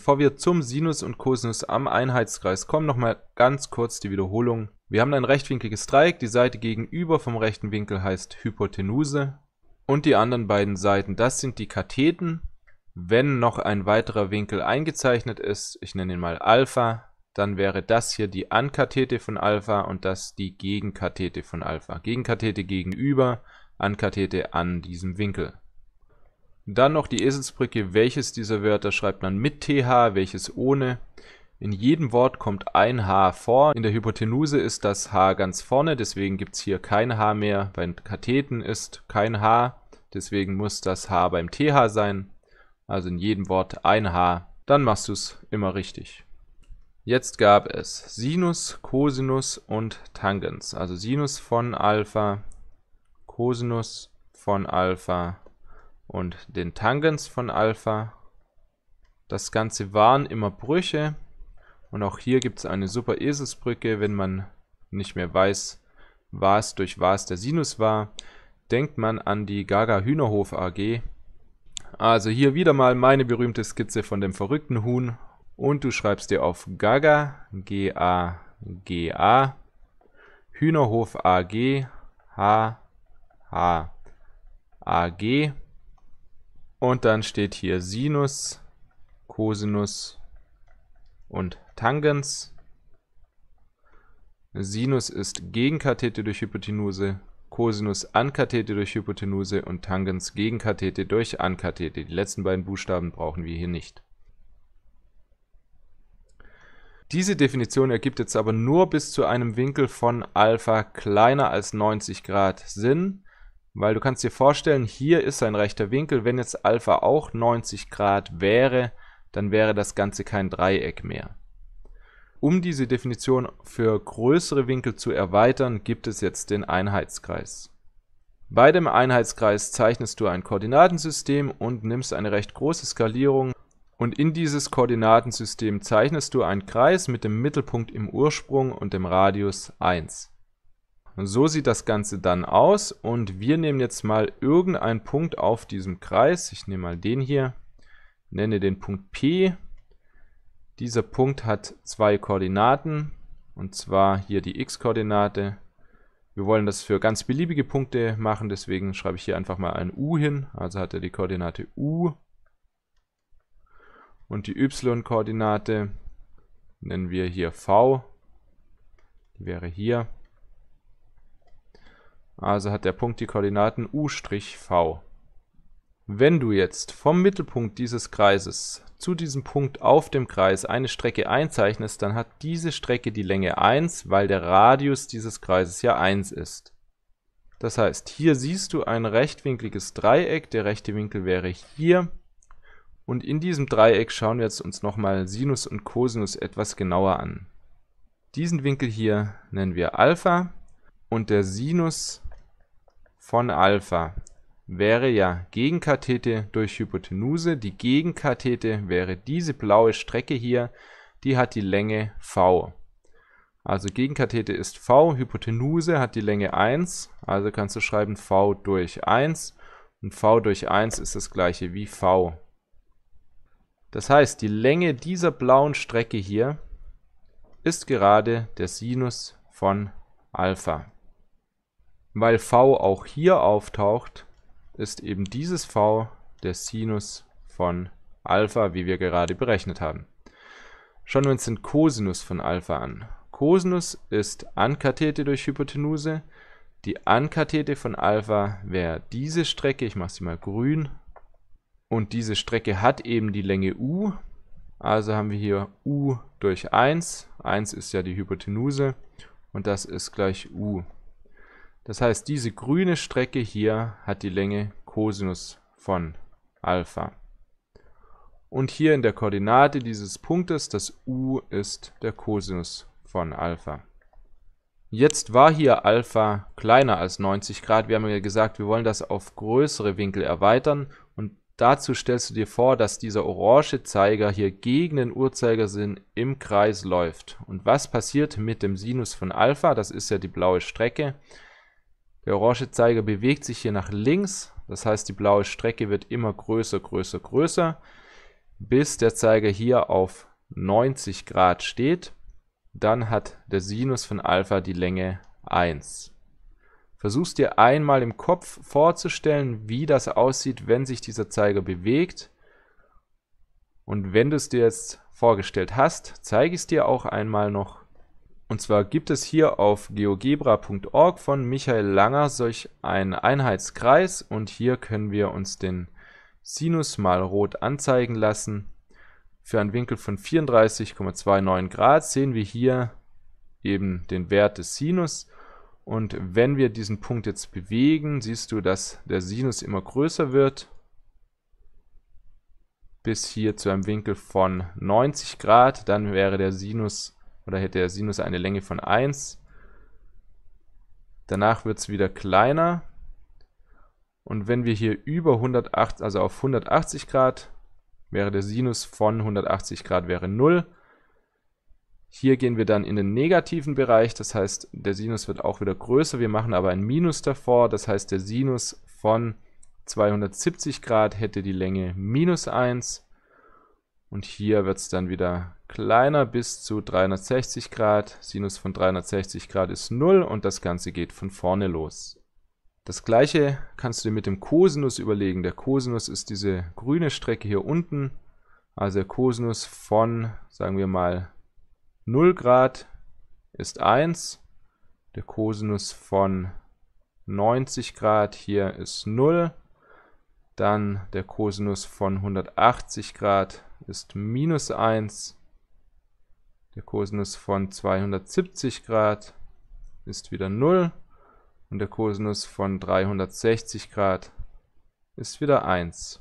Bevor wir zum Sinus und Cosinus am Einheitskreis kommen, nochmal ganz kurz die Wiederholung. Wir haben ein rechtwinkliges Dreieck, die Seite gegenüber vom rechten Winkel heißt Hypotenuse und die anderen beiden Seiten, das sind die Katheten. Wenn noch ein weiterer Winkel eingezeichnet ist, ich nenne ihn mal Alpha, dann wäre das hier die Ankathete von Alpha und das die Gegenkathete von Alpha. Gegenkathete gegenüber, Ankathete an diesem Winkel. Dann noch die Eselsbrücke, welches dieser Wörter schreibt man mit TH, welches ohne. In jedem Wort kommt ein H vor. In der Hypotenuse ist das H ganz vorne, deswegen gibt es hier kein H mehr. Beim Katheten ist kein H, deswegen muss das H beim TH sein. Also in jedem Wort ein H. Dann machst du es immer richtig. Jetzt gab es Sinus, Cosinus und Tangens. Also Sinus von Alpha, Cosinus von Alpha und den Tangens von Alpha. Das Ganze waren immer Brüche. Und auch hier gibt es eine super Eselsbrücke, wenn man nicht mehr weiß, was durch was der Sinus war. Denkt man an die Gaga Hühnerhof AG. Also hier wieder mal meine berühmte Skizze von dem verrückten Huhn. Und du schreibst dir auf Gaga, G-A-G-A, Hühnerhof AG, H-H-AG. Und dann steht hier Sinus, Cosinus und Tangens. Sinus ist Gegenkathete durch Hypotenuse, Cosinus Ankathete durch Hypotenuse und Tangens Gegenkathete durch Ankathete. Die letzten beiden Buchstaben brauchen wir hier nicht. Diese Definition ergibt jetzt aber nur bis zu einem Winkel von Alpha kleiner als 90 Grad Sinn. Weil du kannst dir vorstellen, hier ist ein rechter Winkel. Wenn jetzt Alpha auch 90 Grad wäre, dann wäre das Ganze kein Dreieck mehr. Um diese Definition für größere Winkel zu erweitern, gibt es jetzt den Einheitskreis. Bei dem Einheitskreis zeichnest du ein Koordinatensystem und nimmst eine recht große Skalierung und in dieses Koordinatensystem zeichnest du einen Kreis mit dem Mittelpunkt im Ursprung und dem Radius 1. So sieht das Ganze dann aus und wir nehmen jetzt mal irgendeinen Punkt auf diesem Kreis. Ich nehme mal den hier, nenne den Punkt P. Dieser Punkt hat zwei Koordinaten und zwar hier die x-Koordinate. Wir wollen das für ganz beliebige Punkte machen, deswegen schreibe ich hier einfach mal ein u hin. Also hat er die Koordinate u und die y-Koordinate nennen wir hier v. Die wäre hier. Also hat der Punkt die Koordinaten U'-V. Wenn du jetzt vom Mittelpunkt dieses Kreises zu diesem Punkt auf dem Kreis eine Strecke einzeichnest, dann hat diese Strecke die Länge 1, weil der Radius dieses Kreises ja 1 ist. Das heißt, hier siehst du ein rechtwinkliges Dreieck, der rechte Winkel wäre hier. Und in diesem Dreieck schauen wir jetzt uns nochmal Sinus und Cosinus etwas genauer an. Diesen Winkel hier nennen wir Alpha und der Sinus von Alpha wäre ja Gegenkathete durch Hypotenuse. Die Gegenkathete wäre diese blaue Strecke hier, die hat die Länge V. Also Gegenkathete ist V, Hypotenuse hat die Länge 1, also kannst du schreiben V durch 1 und V durch 1 ist das gleiche wie V. Das heißt, die Länge dieser blauen Strecke hier ist gerade der Sinus von Alpha weil v auch hier auftaucht, ist eben dieses v der Sinus von Alpha, wie wir gerade berechnet haben. Schauen wir uns den Cosinus von Alpha an. Cosinus ist Ankathete durch Hypotenuse. Die Ankathete von Alpha wäre diese Strecke, ich mache sie mal grün. Und diese Strecke hat eben die Länge u, also haben wir hier u durch 1. 1 ist ja die Hypotenuse und das ist gleich u. Das heißt, diese grüne Strecke hier hat die Länge Cosinus von Alpha. Und hier in der Koordinate dieses Punktes, das u ist der Cosinus von Alpha. Jetzt war hier Alpha kleiner als 90 Grad. Wir haben ja gesagt, wir wollen das auf größere Winkel erweitern. Und dazu stellst du dir vor, dass dieser orange Zeiger hier gegen den Uhrzeigersinn im Kreis läuft. Und was passiert mit dem Sinus von Alpha? Das ist ja die blaue Strecke. Der orange Zeiger bewegt sich hier nach links, das heißt die blaue Strecke wird immer größer, größer, größer, bis der Zeiger hier auf 90 Grad steht. Dann hat der Sinus von Alpha die Länge 1. Versuch's dir einmal im Kopf vorzustellen, wie das aussieht, wenn sich dieser Zeiger bewegt. Und wenn du es dir jetzt vorgestellt hast, zeige ich es dir auch einmal noch und zwar gibt es hier auf geogebra.org von Michael Langer solch einen Einheitskreis und hier können wir uns den Sinus mal rot anzeigen lassen. Für einen Winkel von 34,29 Grad sehen wir hier eben den Wert des Sinus. Und wenn wir diesen Punkt jetzt bewegen, siehst du, dass der Sinus immer größer wird. Bis hier zu einem Winkel von 90 Grad, dann wäre der Sinus oder hätte der Sinus eine Länge von 1. Danach wird es wieder kleiner. Und wenn wir hier über 108, also auf 180 Grad, wäre der Sinus von 180 Grad wäre 0. Hier gehen wir dann in den negativen Bereich, das heißt, der Sinus wird auch wieder größer. Wir machen aber ein Minus davor, das heißt, der Sinus von 270 Grad hätte die Länge minus 1. Und hier wird es dann wieder kleiner bis zu 360 Grad. Sinus von 360 Grad ist 0 und das Ganze geht von vorne los. Das gleiche kannst du dir mit dem Kosinus überlegen. Der Kosinus ist diese grüne Strecke hier unten. Also der Kosinus von, sagen wir mal, 0 Grad ist 1. Der Kosinus von 90 Grad hier ist 0. Dann der Kosinus von 180 Grad ist minus 1. Der Kosinus von 270 Grad ist wieder 0 und der Kosinus von 360 Grad ist wieder 1.